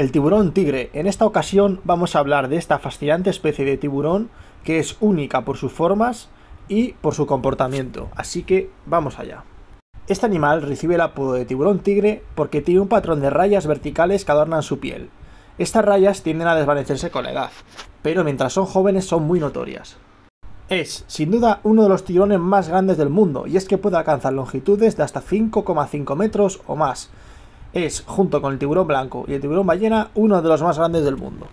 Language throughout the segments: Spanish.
el tiburón tigre. En esta ocasión vamos a hablar de esta fascinante especie de tiburón que es única por sus formas y por su comportamiento. Así que vamos allá. Este animal recibe el apodo de tiburón tigre porque tiene un patrón de rayas verticales que adornan su piel. Estas rayas tienden a desvanecerse con la edad, pero mientras son jóvenes son muy notorias. Es, sin duda, uno de los tiburones más grandes del mundo, y es que puede alcanzar longitudes de hasta 5,5 metros o más, es, junto con el tiburón blanco y el tiburón ballena, uno de los más grandes del mundo.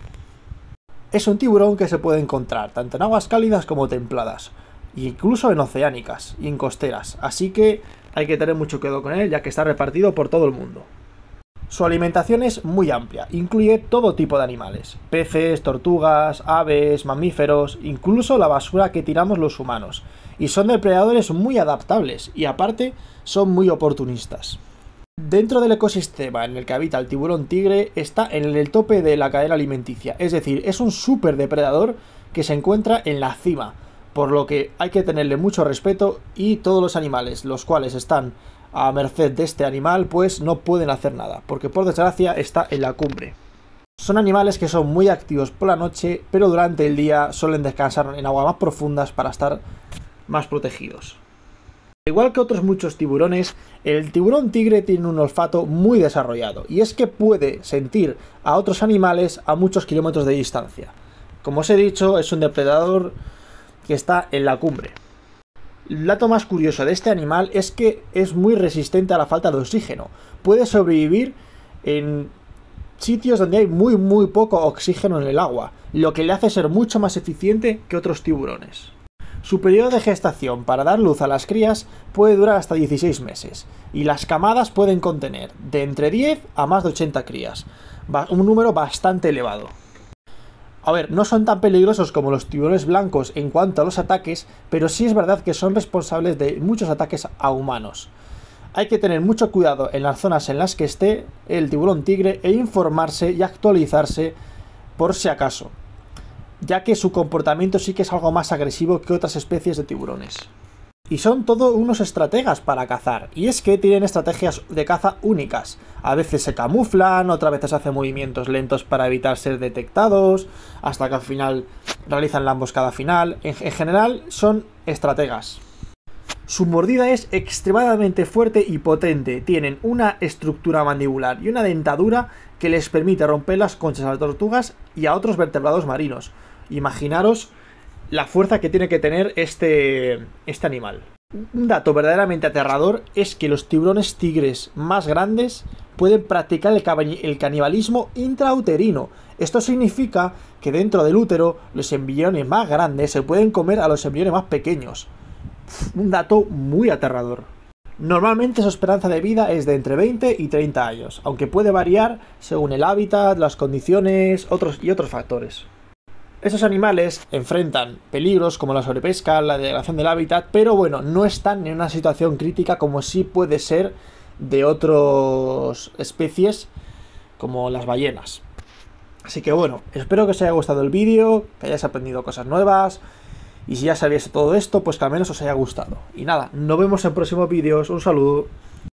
Es un tiburón que se puede encontrar tanto en aguas cálidas como templadas, e incluso en oceánicas y en costeras, así que hay que tener mucho cuidado con él ya que está repartido por todo el mundo. Su alimentación es muy amplia, incluye todo tipo de animales, peces, tortugas, aves, mamíferos, incluso la basura que tiramos los humanos, y son depredadores muy adaptables y aparte son muy oportunistas. Dentro del ecosistema en el que habita el tiburón tigre está en el tope de la cadena alimenticia, es decir, es un super depredador que se encuentra en la cima, por lo que hay que tenerle mucho respeto y todos los animales, los cuales están a merced de este animal, pues no pueden hacer nada, porque por desgracia está en la cumbre. Son animales que son muy activos por la noche, pero durante el día suelen descansar en aguas más profundas para estar más protegidos. Igual que otros muchos tiburones, el tiburón tigre tiene un olfato muy desarrollado, y es que puede sentir a otros animales a muchos kilómetros de distancia. Como os he dicho, es un depredador que está en la cumbre. El dato más curioso de este animal es que es muy resistente a la falta de oxígeno. Puede sobrevivir en sitios donde hay muy muy poco oxígeno en el agua, lo que le hace ser mucho más eficiente que otros tiburones. Su periodo de gestación para dar luz a las crías puede durar hasta 16 meses, y las camadas pueden contener de entre 10 a más de 80 crías, un número bastante elevado. A ver, no son tan peligrosos como los tiburones blancos en cuanto a los ataques, pero sí es verdad que son responsables de muchos ataques a humanos. Hay que tener mucho cuidado en las zonas en las que esté el tiburón tigre e informarse y actualizarse por si acaso ya que su comportamiento sí que es algo más agresivo que otras especies de tiburones. Y son todo unos estrategas para cazar, y es que tienen estrategias de caza únicas. A veces se camuflan, otras veces hacen movimientos lentos para evitar ser detectados, hasta que al final realizan la emboscada final. en general son estrategas. Su mordida es extremadamente fuerte y potente. Tienen una estructura mandibular y una dentadura que les permite romper las conchas a las tortugas y a otros vertebrados marinos. Imaginaros la fuerza que tiene que tener este, este animal. Un dato verdaderamente aterrador es que los tiburones tigres más grandes pueden practicar el, el, canibalismo intrauterino. Esto significa que dentro del útero los embriones más grandes se pueden comer a los embriones más pequeños un dato muy aterrador. Normalmente su esperanza de vida es de entre 20 y 30 años, aunque puede variar según el hábitat, las condiciones otros y otros factores. Esos animales enfrentan peligros como la sobrepesca, la degradación del hábitat, pero bueno, no están en una situación crítica como sí puede ser de otras especies como las ballenas. Así que bueno, espero que os haya gustado el vídeo, que hayáis aprendido cosas nuevas, y si ya sabíais todo esto, pues que al menos os haya gustado. Y nada, nos vemos en próximos vídeos. Un saludo.